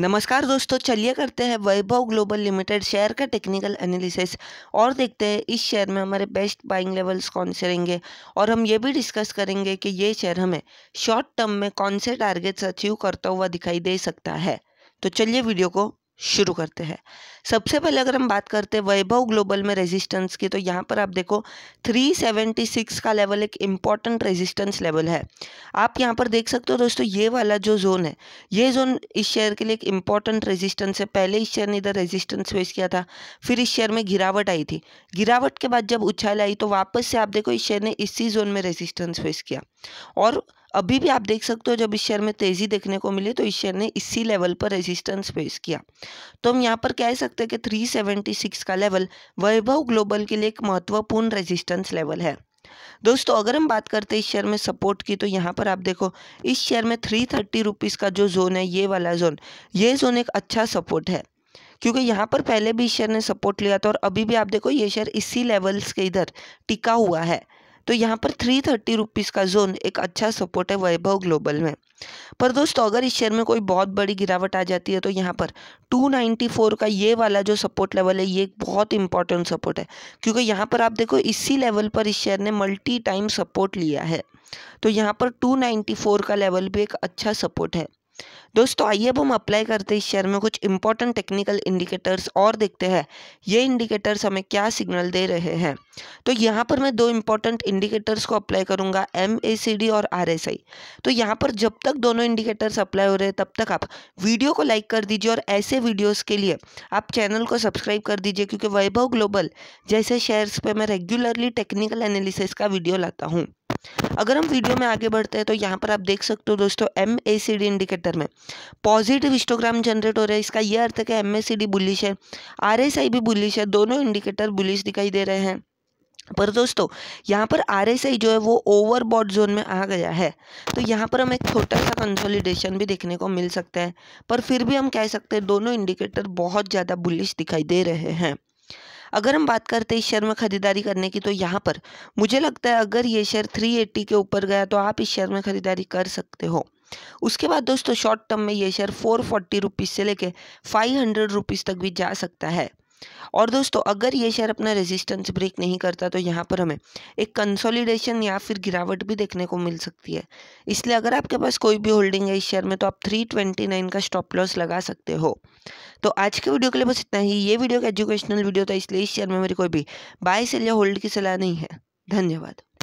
नमस्कार दोस्तों चलिए करते हैं वैभव ग्लोबल लिमिटेड शेयर का टेक्निकल एनालिसिस और देखते हैं इस शेयर में हमारे बेस्ट बाइंग लेवल्स कौन से रहेंगे और हम ये भी डिस्कस करेंगे कि ये शेयर हमें शॉर्ट टर्म में कौन से टारगेट्स अचीव करता हुआ दिखाई दे सकता है तो चलिए वीडियो को शुरू करते हैं सबसे पहले अगर हम बात करते हैं वैभव ग्लोबल में रेजिस्टेंस की तो यहाँ पर आप देखो 376 का लेवल एक इम्पॉर्टेंट रेजिस्टेंस लेवल है आप यहाँ पर देख सकते हो दोस्तों ये वाला जो जोन है ये जोन इस शेयर के लिए एक इम्पॉर्टेंट रेजिस्टेंस है पहले इस शेयर ने इधर रेजिस्टेंस फेस किया था फिर इस शेयर में गिरावट आई थी गिरावट के बाद जब उछाल आई तो वापस से आप देखो इस शेयर ने इसी जोन में रेजिस्टेंस फेस किया और अभी भी आप देख सकते हो जब इस शेयर में तेज़ी देखने को मिली तो इस शेयर ने इसी लेवल पर रेजिस्टेंस फेस किया तो हम यहाँ पर कह सकते हैं कि थ्री सिक्स का लेवल वैभव ग्लोबल के लिए एक महत्वपूर्ण रेजिस्टेंस लेवल है दोस्तों अगर हम बात करते हैं इस शेयर में सपोर्ट की तो यहाँ पर आप देखो इस शेयर में थ्री थर्टी रुपीज़ का जो जोन है ये वाला जोन ये जोन एक अच्छा सपोर्ट है क्योंकि यहाँ पर पहले भी इस शेयर ने सपोर्ट लिया था और अभी भी आप देखो ये शेयर इसी लेवल्स के इधर टिका हुआ है तो यहाँ पर थ्री थर्टी रुपीज़ का जोन एक अच्छा सपोर्ट है वैभव ग्लोबल में पर दोस्तों अगर इस शेयर में कोई बहुत बड़ी गिरावट आ जाती है तो यहाँ पर 294 का ये वाला जो सपोर्ट लेवल है ये एक बहुत इंपॉर्टेंट सपोर्ट है क्योंकि यहाँ पर आप देखो इसी लेवल पर इस शेयर ने मल्टी टाइम सपोर्ट लिया है तो यहाँ पर 294 का लेवल भी एक अच्छा सपोर्ट है दोस्तों आइए अब हम अप्लाई करते हैं इस शेयर में कुछ इंपॉर्टेंट टेक्निकल इंडिकेटर्स और देखते हैं ये इंडिकेटर्स हमें क्या सिग्नल दे रहे हैं तो यहाँ पर मैं दो इंपॉर्टेंट इंडिकेटर्स को अप्लाई करूंगा एम और आर तो यहाँ पर जब तक दोनों इंडिकेटर्स अप्लाई हो रहे हैं तब तक आप वीडियो को लाइक कर दीजिए और ऐसे वीडियोज़ के लिए आप चैनल को सब्सक्राइब कर दीजिए क्योंकि वैभव ग्लोबल जैसे शेयर्स पर मैं रेगुलरली टेक्निकल एनालिसिस का वीडियो लाता हूँ अगर हम वीडियो में आगे बढ़ते हैं तो यहाँ पर आप देख सकते हो दोस्तों M A C D indicator में पॉजिटिव हिस्टोग्राम जनरेट हो रहा है इसका यह अर्थ है कि M A C D bullish है आर एस आई भी बुलिश है दोनों इंडिकेटर बुलिश दिखाई दे रहे हैं पर दोस्तों यहाँ पर आर एस आई जो है वो ओवरबॉड जोन में आ गया है तो यहाँ पर हम एक छोटा सा कंसोलिडेशन भी देखने को मिल सकता है पर फिर भी हम कह सकते हैं दोनों इंडिकेटर बहुत ज़्यादा बुलिश दिखाई दे रहे हैं अगर हम बात करते हैं इस शेयर में ख़रीदारी करने की तो यहाँ पर मुझे लगता है अगर ये शेयर 380 के ऊपर गया तो आप इस शेयर में ख़रीदारी कर सकते हो उसके बाद दोस्तों शॉर्ट टर्म में ये शेयर फोर फोर्टी रुपीज़ से लेके फाइव हंड्रेड रुपीज़ तक भी जा सकता है और दोस्तों अगर ये शेयर अपना रेजिस्टेंस ब्रेक नहीं करता तो यहाँ पर हमें एक कंसोलिडेशन या फिर गिरावट भी देखने को मिल सकती है इसलिए अगर आपके पास कोई भी होल्डिंग है इस शेयर में तो आप थ्री ट्वेंटी नाइन का स्टॉप लॉस लगा सकते हो तो आज के वीडियो के लिए बस इतना ही ये वीडियो एक एजुकेशनल वीडियो था इसलिए इस शेयर में मेरी कोई भी बाय सेल या होल्ड की सलाह नहीं है धन्यवाद